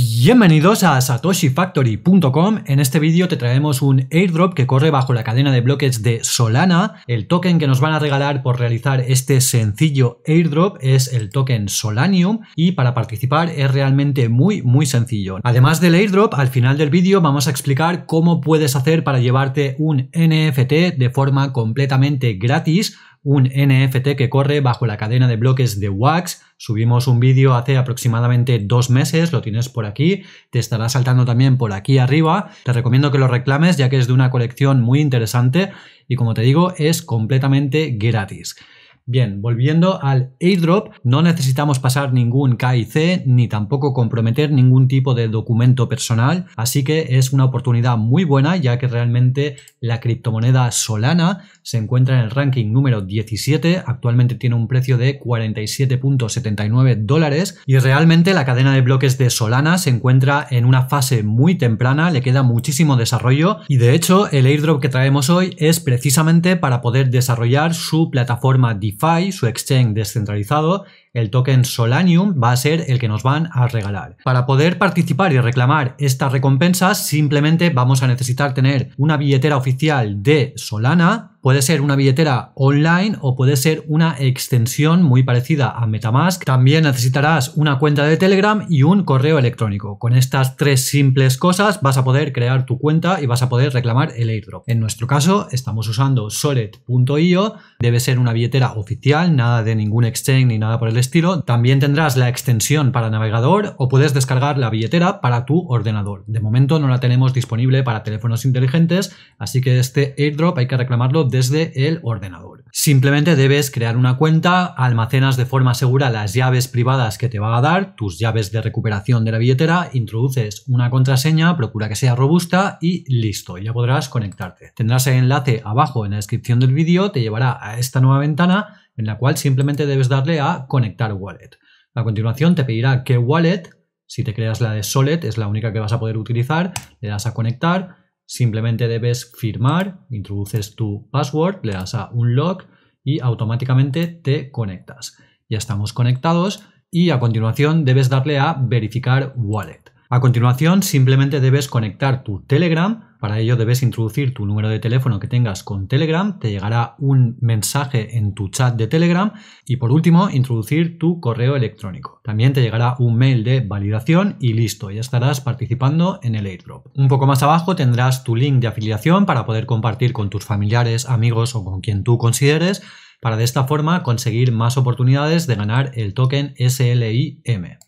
Bienvenidos a satoshifactory.com. En este vídeo te traemos un airdrop que corre bajo la cadena de bloques de Solana. El token que nos van a regalar por realizar este sencillo airdrop es el token Solanium y para participar es realmente muy muy sencillo. Además del airdrop, al final del vídeo vamos a explicar cómo puedes hacer para llevarte un NFT de forma completamente gratis un NFT que corre bajo la cadena de bloques de Wax. Subimos un vídeo hace aproximadamente dos meses, lo tienes por aquí, te estará saltando también por aquí arriba. Te recomiendo que lo reclames ya que es de una colección muy interesante y como te digo es completamente gratis. Bien, volviendo al airdrop, no necesitamos pasar ningún KIC ni tampoco comprometer ningún tipo de documento personal, así que es una oportunidad muy buena ya que realmente la criptomoneda Solana se encuentra en el ranking número 17, actualmente tiene un precio de 47.79 dólares y realmente la cadena de bloques de Solana se encuentra en una fase muy temprana, le queda muchísimo desarrollo y de hecho el airdrop que traemos hoy es precisamente para poder desarrollar su plataforma diferente su exchange descentralizado, el token Solanium va a ser el que nos van a regalar. Para poder participar y reclamar estas recompensas, simplemente vamos a necesitar tener una billetera oficial de Solana Puede ser una billetera online o puede ser una extensión muy parecida a Metamask. También necesitarás una cuenta de Telegram y un correo electrónico. Con estas tres simples cosas vas a poder crear tu cuenta y vas a poder reclamar el airdrop. En nuestro caso estamos usando solet.io. debe ser una billetera oficial, nada de ningún exchange ni nada por el estilo. También tendrás la extensión para navegador o puedes descargar la billetera para tu ordenador. De momento no la tenemos disponible para teléfonos inteligentes, así que este airdrop hay que reclamarlo de desde el ordenador. Simplemente debes crear una cuenta, almacenas de forma segura las llaves privadas que te va a dar, tus llaves de recuperación de la billetera, introduces una contraseña, procura que sea robusta y listo, ya podrás conectarte. Tendrás el enlace abajo en la descripción del vídeo, te llevará a esta nueva ventana en la cual simplemente debes darle a conectar wallet. A continuación te pedirá que wallet, si te creas la de Solid es la única que vas a poder utilizar, le das a conectar, Simplemente debes firmar, introduces tu password, le das a un log y automáticamente te conectas. Ya estamos conectados y a continuación debes darle a verificar wallet. A continuación simplemente debes conectar tu Telegram para ello debes introducir tu número de teléfono que tengas con Telegram, te llegará un mensaje en tu chat de Telegram y por último introducir tu correo electrónico. También te llegará un mail de validación y listo, ya estarás participando en el airdrop. Un poco más abajo tendrás tu link de afiliación para poder compartir con tus familiares, amigos o con quien tú consideres para de esta forma conseguir más oportunidades de ganar el token SLIM.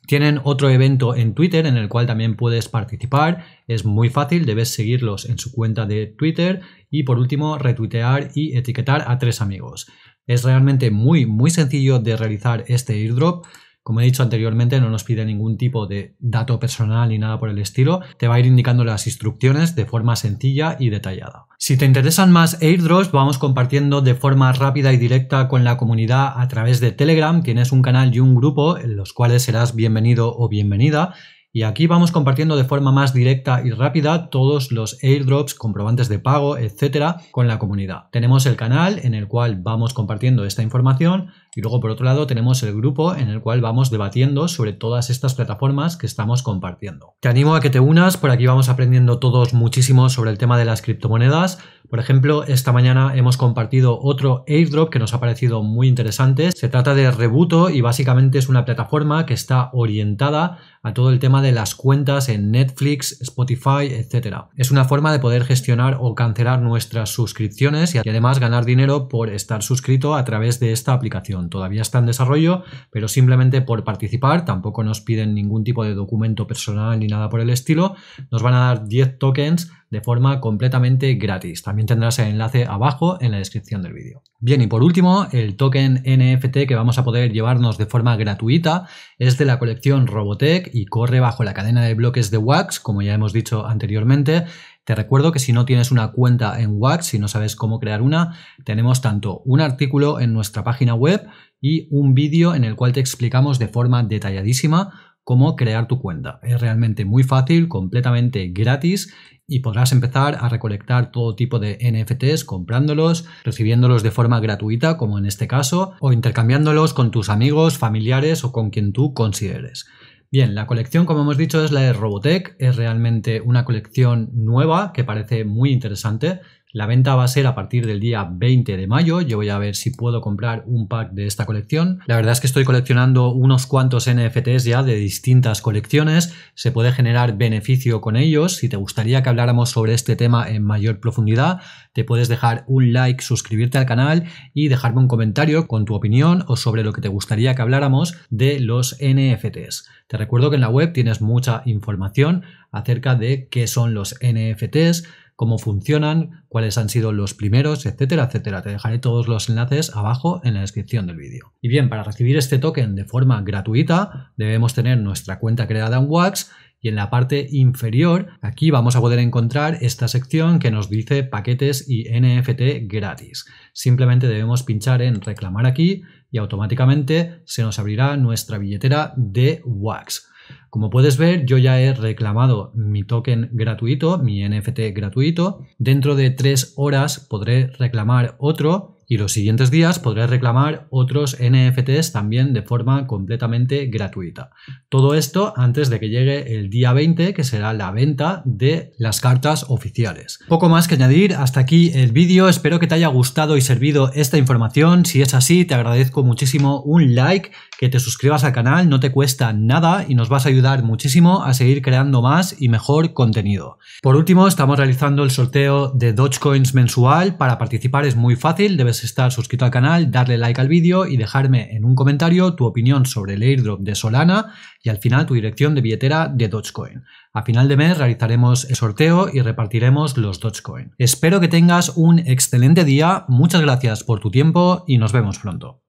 Tienen otro evento en Twitter en el cual también puedes participar, es muy fácil, debes seguirlos en su cuenta de Twitter y por último retuitear y etiquetar a tres amigos. Es realmente muy muy sencillo de realizar este airdrop. Como he dicho anteriormente, no nos pide ningún tipo de dato personal ni nada por el estilo. Te va a ir indicando las instrucciones de forma sencilla y detallada. Si te interesan más airdrops, vamos compartiendo de forma rápida y directa con la comunidad a través de Telegram. es un canal y un grupo en los cuales serás bienvenido o bienvenida. Y aquí vamos compartiendo de forma más directa y rápida todos los airdrops, comprobantes de pago, etcétera, con la comunidad. Tenemos el canal en el cual vamos compartiendo esta información y luego por otro lado tenemos el grupo en el cual vamos debatiendo sobre todas estas plataformas que estamos compartiendo. Te animo a que te unas, por aquí vamos aprendiendo todos muchísimo sobre el tema de las criptomonedas. Por ejemplo, esta mañana hemos compartido otro airdrop que nos ha parecido muy interesante. Se trata de Rebuto y básicamente es una plataforma que está orientada a todo el tema de las cuentas en Netflix, Spotify, etc. Es una forma de poder gestionar o cancelar nuestras suscripciones y además ganar dinero por estar suscrito a través de esta aplicación. Todavía está en desarrollo, pero simplemente por participar, tampoco nos piden ningún tipo de documento personal ni nada por el estilo, nos van a dar 10 tokens de forma completamente gratis. También tendrás el enlace abajo en la descripción del vídeo. Bien, y por último, el token NFT que vamos a poder llevarnos de forma gratuita es de la colección Robotech y corre bajo la cadena de bloques de Wax, como ya hemos dicho anteriormente. Te recuerdo que si no tienes una cuenta en Wax, si no sabes cómo crear una, tenemos tanto un artículo en nuestra página web y un vídeo en el cual te explicamos de forma detalladísima cómo crear tu cuenta. Es realmente muy fácil, completamente gratis y podrás empezar a recolectar todo tipo de NFTs comprándolos, recibiéndolos de forma gratuita como en este caso, o intercambiándolos con tus amigos, familiares o con quien tú consideres. Bien, la colección, como hemos dicho, es la de Robotech. Es realmente una colección nueva que parece muy interesante. La venta va a ser a partir del día 20 de mayo. Yo voy a ver si puedo comprar un pack de esta colección. La verdad es que estoy coleccionando unos cuantos NFTs ya de distintas colecciones. Se puede generar beneficio con ellos. Si te gustaría que habláramos sobre este tema en mayor profundidad, te puedes dejar un like, suscribirte al canal y dejarme un comentario con tu opinión o sobre lo que te gustaría que habláramos de los NFTs. Te recuerdo que en la web tienes mucha información acerca de qué son los NFTs, cómo funcionan, cuáles han sido los primeros, etcétera, etcétera. Te dejaré todos los enlaces abajo en la descripción del vídeo. Y bien, para recibir este token de forma gratuita debemos tener nuestra cuenta creada en Wax y en la parte inferior aquí vamos a poder encontrar esta sección que nos dice paquetes y NFT gratis. Simplemente debemos pinchar en reclamar aquí y automáticamente se nos abrirá nuestra billetera de Wax. Como puedes ver, yo ya he reclamado mi token gratuito, mi NFT gratuito. Dentro de tres horas podré reclamar otro y los siguientes días podré reclamar otros NFTs también de forma completamente gratuita. Todo esto antes de que llegue el día 20, que será la venta de las cartas oficiales. Poco más que añadir, hasta aquí el vídeo, espero que te haya gustado y servido esta información, si es así te agradezco muchísimo un like, que te suscribas al canal, no te cuesta nada y nos vas a ayudar muchísimo a seguir creando más y mejor contenido. Por último, estamos realizando el sorteo de Dogecoins mensual, para participar es muy fácil, debes estar suscrito al canal, darle like al vídeo y dejarme en un comentario tu opinión sobre el airdrop de Solana y al final tu dirección de billetera de Dogecoin. A final de mes realizaremos el sorteo y repartiremos los Dogecoin. Espero que tengas un excelente día, muchas gracias por tu tiempo y nos vemos pronto.